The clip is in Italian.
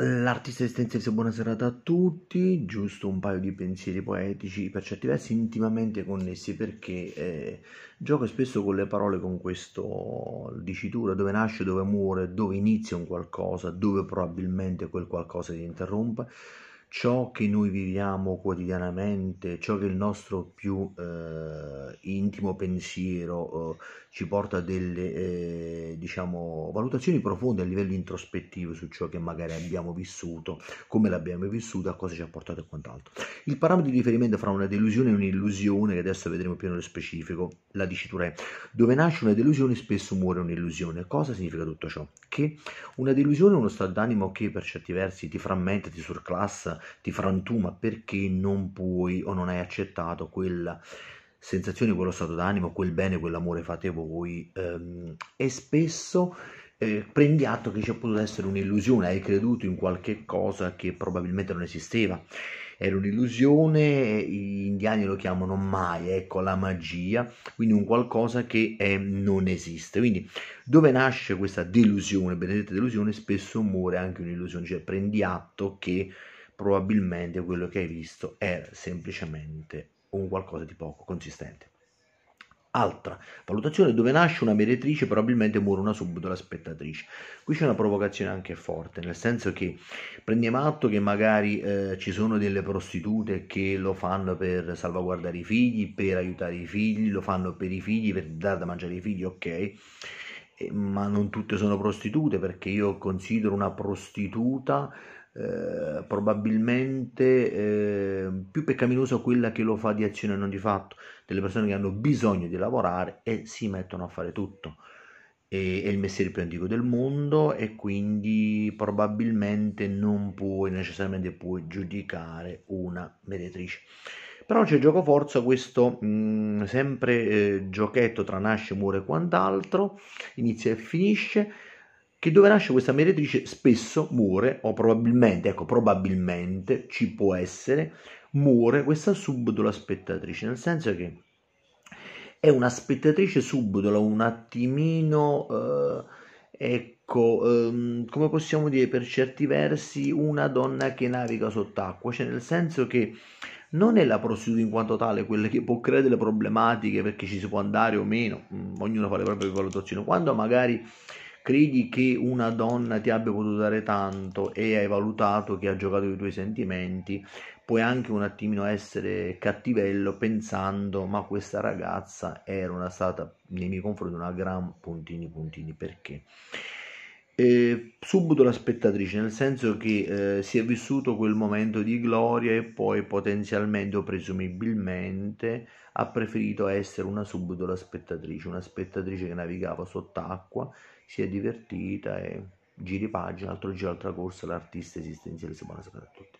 L'artista estensivo, buona serata a tutti, giusto un paio di pensieri poetici per certi versi intimamente connessi perché eh, gioco spesso con le parole con questa dicitura dove nasce, dove muore, dove inizia un qualcosa, dove probabilmente quel qualcosa si interrompe ciò che noi viviamo quotidianamente, ciò che il nostro più eh, intimo pensiero eh, ci porta a delle eh, diciamo, valutazioni profonde a livello introspettivo su ciò che magari abbiamo vissuto, come l'abbiamo vissuto, a cosa ci ha portato e quant'altro. Il parametro di riferimento fra una delusione e un'illusione, che adesso vedremo più nello specifico, la dicitura è dove nasce una delusione spesso muore un'illusione. Cosa significa tutto ciò? Che una delusione è uno stato d'animo che per certi versi ti frammenta, ti surclassa, ti frantuma perché non puoi o non hai accettato quella sensazione, quello stato d'animo, quel bene, quell'amore fate voi ehm, e spesso eh, prendi atto che c'è potuto essere un'illusione, hai creduto in qualche cosa che probabilmente non esisteva. Era un'illusione, gli indiani lo chiamano mai, ecco la magia, quindi un qualcosa che è, eh, non esiste. Quindi dove nasce questa delusione, benedetta delusione, spesso muore anche un'illusione, cioè prendi atto che probabilmente quello che hai visto è semplicemente un qualcosa di poco consistente. Altra valutazione dove nasce una meretrice probabilmente muore una la spettatrice. Qui c'è una provocazione anche forte, nel senso che prendiamo atto che magari eh, ci sono delle prostitute che lo fanno per salvaguardare i figli, per aiutare i figli, lo fanno per i figli, per dare da mangiare i figli, ok eh, ma non tutte sono prostitute perché io considero una prostituta eh, probabilmente eh, più peccaminosa quella che lo fa di azione e non di fatto, delle persone che hanno bisogno di lavorare e si mettono a fare tutto. E, è il mestiere più antico del mondo e quindi probabilmente non puoi necessariamente puoi giudicare una meretrice però c'è gioco forza questo mh, mm, sempre eh, giochetto tra nasce, muore e quant'altro, inizia e finisce, che dove nasce questa meretrice spesso muore, o probabilmente, ecco, probabilmente ci può essere, muore questa subdola spettatrice, nel senso che è una spettatrice subdola, un attimino, eh, ecco, ehm, come possiamo dire per certi versi, una donna che naviga sott'acqua, cioè nel senso che non è la prostituta in quanto tale quella che può creare delle problematiche perché ci si può andare o meno, mm, ognuno fa le proprie valutazioni, quando magari credi che una donna ti abbia potuto dare tanto e hai valutato che ha giocato i tuoi sentimenti, puoi anche un attimino essere cattivello pensando ma questa ragazza era una stata nei miei confronti una gran puntini puntini perché eh, subito la spettatrice, nel senso che eh, si è vissuto quel momento di gloria e poi potenzialmente o presumibilmente ha preferito essere una subito la spettatrice, una spettatrice che navigava sott'acqua, si è divertita e giri pagina, altro giro, altra corsa, l'artista esistenzialista. Buonasera a tutti.